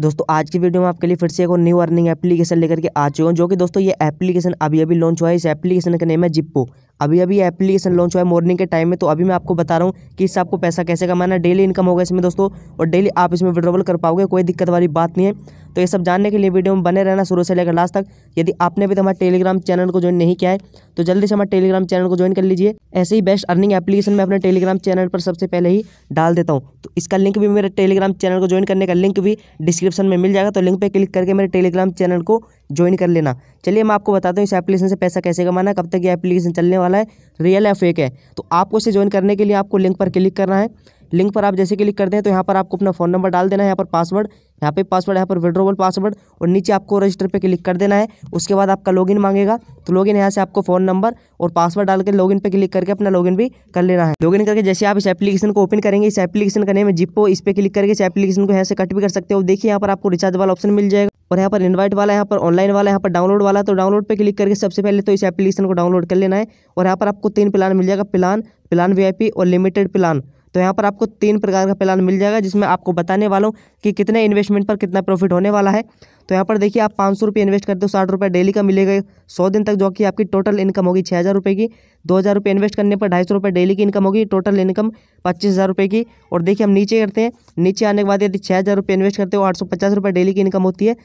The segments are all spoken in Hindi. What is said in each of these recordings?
दोस्तों आज की वीडियो में आपके लिए फिर से एक और न्यू अर्निंग एप्लीकेशन लेकर के आ चुके हूँ जो कि दोस्तों ये एप्लीकेशन अभी अभी लॉन्च हुआ है इस एप्लीकेशन का नेम है जिप्पो अभी अभी एप्लीकेशन लॉन्च हुआ है मॉर्निंग के टाइम में तो अभी मैं आपको बता रहा हूँ कि इससे आपको पैसा कैसे कमाना है डेली इनकम होगा इसमें दोस्तों और डेली आप इसमें विड्रॉवल कर पाओगे कोई दिक्कत वाली बात नहीं है तो ये सब जानने के लिए वीडियो में बने रहना शुरू से लेकर लास्ट तक यदि आपने भी तो हमारे टेलीग्राम चैनल को ज्वाइन नहीं किया है तो जल्दी से हमारे टेलीग्राम चैनल को ज्वाइन कर लीजिए ऐसे ही बेस्ट अर्निंग एप्लीकेशन मैं अपने टेलीग्राम चैनल पर सबसे पहले ही डाल देता हूँ तो इसका लिंक भी मेरे टेलीग्राम चैनल को ज्वाइन करने का लिंक भी डिस्क्रिप्शन में मिल जाएगा तो लिंक पर क्लिक करके मेरे टेलीग्राम चैनल को ज्वाइन कर लेना चलिए मैं आपको बताता हूँ इस एप्लीकेशन से पैसा कैसे कमाना है कब तक ये एप्लीकेशन चलने वाला है रियल या फेक है तो आपको इसे ज्वाइन करने के लिए आपको लिंक पर क्लिक करना है लिंक पर आप जैसे क्लिक करते हैं तो यहाँ पर आपको अपना फ़ोन नंबर डाल देना है यहाँ पर पासवर्ड यहाँ पे पासवर्ड यहाँ पर विड्रोवल पासवर्ड और नीचे आपको रजिस्टर पे क्लिक कर देना है उसके बाद आपका लॉगिन मांगेगा तो लॉगिन यहाँ से आपको फ़ोन नंबर और पासवर्ड डाल के लॉगिन पे क्लिक करके अपना लॉगिन भी कर लेना है लॉगिन करके जैसे आप इस एप्लीकेशन को ओपन करेंगे इस एप्लीकेशन का नेम है जिपो इस पर क्लिक करके इस एप्लीकेशन को यहाँ से कट भी कर सकते हो देखिए यहाँ पर आपको रिचार्ज वाला ऑप्शन मिल जाएगा और यहाँ पर इन्वाइट वाला यहाँ पर ऑनलाइन वाला यहाँ पर डाउनलोड वाला तो डाउनलोड पर क्लिक करके सबसे पहले तो इस एप्लीकेशन को डाउनलोड कर लेना है और यहाँ पर आपको तीन प्लान मिल जाएगा प्लान प्लान वीआईपी और लिमिटेड प्लान तो यहाँ पर आपको तीन प्रकार का प्लान मिल जाएगा जिसमें आपको बताने वाला हूँ कि कितने इन्वेस्टमेंट पर कितना प्रॉफिट होने वाला है तो यहाँ पर देखिए आप पाँच सौ रुपये इन्वेस्ट करते हो साठ रुपये डेली का मिलेगा सौ दिन तक जो कि आपकी टोटल इनकम होगी छः हज़ार रुपये की दो हज़ार रुपये इन्वेस्ट करने पर ढाई सौ रुपये डेली की इनकम होगी टोटल इनकम पच्चीस हज़ार रुपये की और देखिए हम नीचे करते हैं नीचे आने के बाद यदि छः हज़ार रुपये इन्वेस्ट करते हो आठ सौ पचास रुपये डेली की इनकम होती है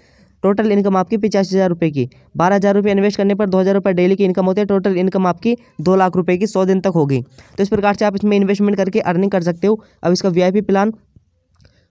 टोटल इनकम आपकी पचास हज़ार रुपये की बारह हज़ार रुपये इन्वेस्ट करने पर दो हज़ार रुपये डेली की इनकम होती है टोटल इनकम आपकी दो लाख रुपये की सौ दिन तक होगी तो इस प्रकार से आप इसमें इन्वेस्टमेंट करके अर्निंग कर सकते हो अब इसका वी प्लान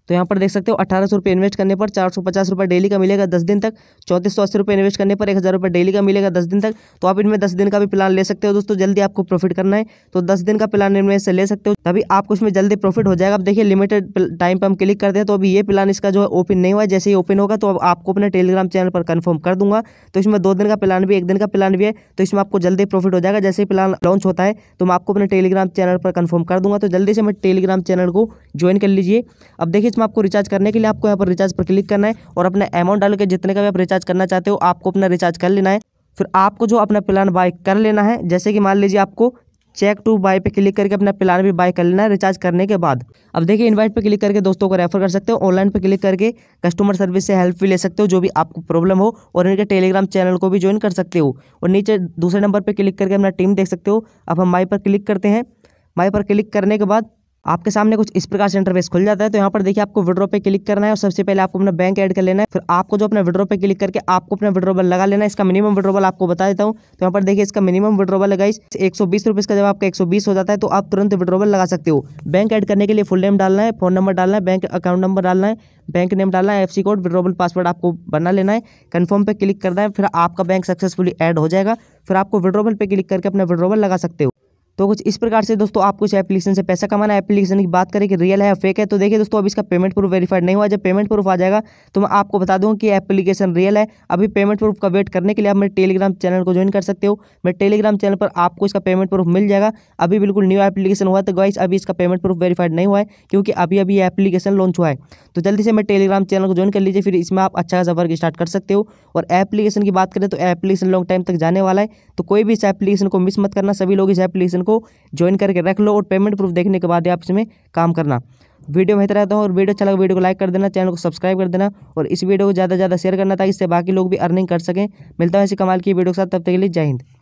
तो यहाँ पर देख सकते हो अठारह सौ रुपये इन्वेस्ट करने पर चार सौ पचास रुपये डेली का मिलेगा दस दिन तक चौंतीस सौ अस्सी रुपये इन्वेस्ट करने पर एक हज़ार रुपये डेली का मिलेगा दस दिन तक तो आप इनमें दस दिन का भी प्लान ले सकते हो दोस्तों जल्दी आपको प्रॉफिट करना है तो दस दिन का प्लान इनमें से ले सकते हो तभी आपको इसमें जल्दी प्रॉफिट हो जाएगा अब देखिए लिमिटेड टाइम पर हम क्लिक करते हैं तो अभी ये प्लान इसका जो है ओपन नहीं हुआ है जैसे ही ओपन होगा तो अब आपको अपने टेलीग्राम चैनल पर कन्फर्म कर दूंगा तो इसमें दो दिन का प्लान भी एक दिन का प्लान भी है तो इसमें आपको जल्दी प्रॉफिट हो जाएगा जैसे ही प्लान लॉन्च होता है तो मैं आपको अपने टेलीग्राम चैनल पर कन्फर्म कर दूंगा तो जल्दी से मैं टेलीग्राम चैनल को ज्वाइन कर लीजिए अब देखिए इसमें आपको रिचार्ज करने के लिए आपको यहाँ पर रिचार्ज पर क्लिक करना है और अपना अमाउंट डाल के जितने का भी आप रिचार्ज करना चाहते हो आपको अपना रिचार्ज कर लेना है फिर आपको जो अपना प्लान बाय कर लेना है जैसे कि मान लीजिए आपको चेक टू बाय पे क्लिक करके अपना प्लान भी बाय कर लेना है रिचार्ज करने के बाद अब देखिए इनवाइट पे क्लिक करके दोस्तों को रेफर कर सकते हो ऑनलाइन पे क्लिक करके कस्टमर सर्विस से हेल्प भी ले सकते हो जो भी आपको प्रॉब्लम हो और इनके टेलीग्राम चैनल को भी ज्वाइन कर सकते हो और नीचे दूसरे नंबर पर क्लिक करके अपना टीम देख सकते हो अब हम माई पर क्लिक करते हैं माई पर क्लिक करने के बाद आपके सामने कुछ इस प्रकार से इंटरफेस खुल जाता है तो यहाँ पर देखिए आपको विड्रो पे क्लिक करना है और सबसे पहले आपको अपना बैंक ऐड कर लेना है फिर आपको जो अपना विड्रो पे क्लिक करके आपको अपना विड्रोबल लगा लेना है इसका मिनिमम विड्रोबल आपको बता देता हूँ तो यहाँ पर देखिए इसका मिनिमम विड्रोबल लगाई एक सौ बीस का जब आपका एक सौ बीस हो जाता है तो आप तुरंत विड्रोबल लगा सकते हो बैंक एड करने के लिए फुल नेम डालना है फोन नंबर डालना है बैंक अकाउंट नंबर डालना है बैंक नेम डालना है एफसी कोड विड्रोबल पासवर्ड आपको बना लेना है कन्फर्म पे क्लिक करना है फिर आपका बैंक सक्सेसफुली एड हो जाएगा फिर आपको विड्रोबल पे क्लिक करके अपना विड्रोबल लगा सकते हो तो कुछ इस प्रकार से दोस्तों आपको इस एप्लीकेशन से पैसा कमाना है एप्लीकेशन की बात करें कि रियल है या फेक है तो देखिए दोस्तों अभी इसका पेमेंट प्रूफ वेरीफाइड नहीं हुआ जब पेमेंट प्रूफ आ जाएगा तो मैं आपको बता दूँ कि एप्लीकेशन रियल है अभी पेमेंट प्रूफ का वेट करने के लिए आप मेरे टेलीग्राम चैनल को ज्वाइन कर सकते हो मेरे टेलीग्राम चैनल पर आपको इसका पेमेंट प्रूफ मिल जाएगा अभी बिल्कुल न्यू एप्लीकेशन हुआ तो गाइस अभी इसका पेमेंट प्रूफ वेरीफाइड नहीं हुआ है क्योंकि अभी अभी एप्लीकेशन लॉन्च हुआ है तो जल्दी से मेरे टेलीग्राम चैनल को ज्वाइन कर लीजिए फिर इसमें आप अच्छा खासा वर्क स्टार्ट कर सकते हो और एप्लीकेशन की बात करें तो एप्लीकेशन लॉन्ग टाइम तक जाने वाला है तो कोई भी इस एप्लीकेशन को मिस मत करना सभी लोग इस एप्लीकेशन को ज्वाइन करके रख लो और पेमेंट प्रूफ देखने के बाद आप इसमें काम करना वीडियो बेहतर रहता हूँ और वीडियो अच्छा लगा वीडियो को लाइक कर देना चैनल को सब्सक्राइब कर देना और इस वीडियो को ज़्यादा से ज़्यादा शेयर करना ताकि इससे बाकी लोग भी अर्निंग कर सकें मिलता है ऐसी कमाल की वीडियो के साथ तब तक के लिए जय हिंद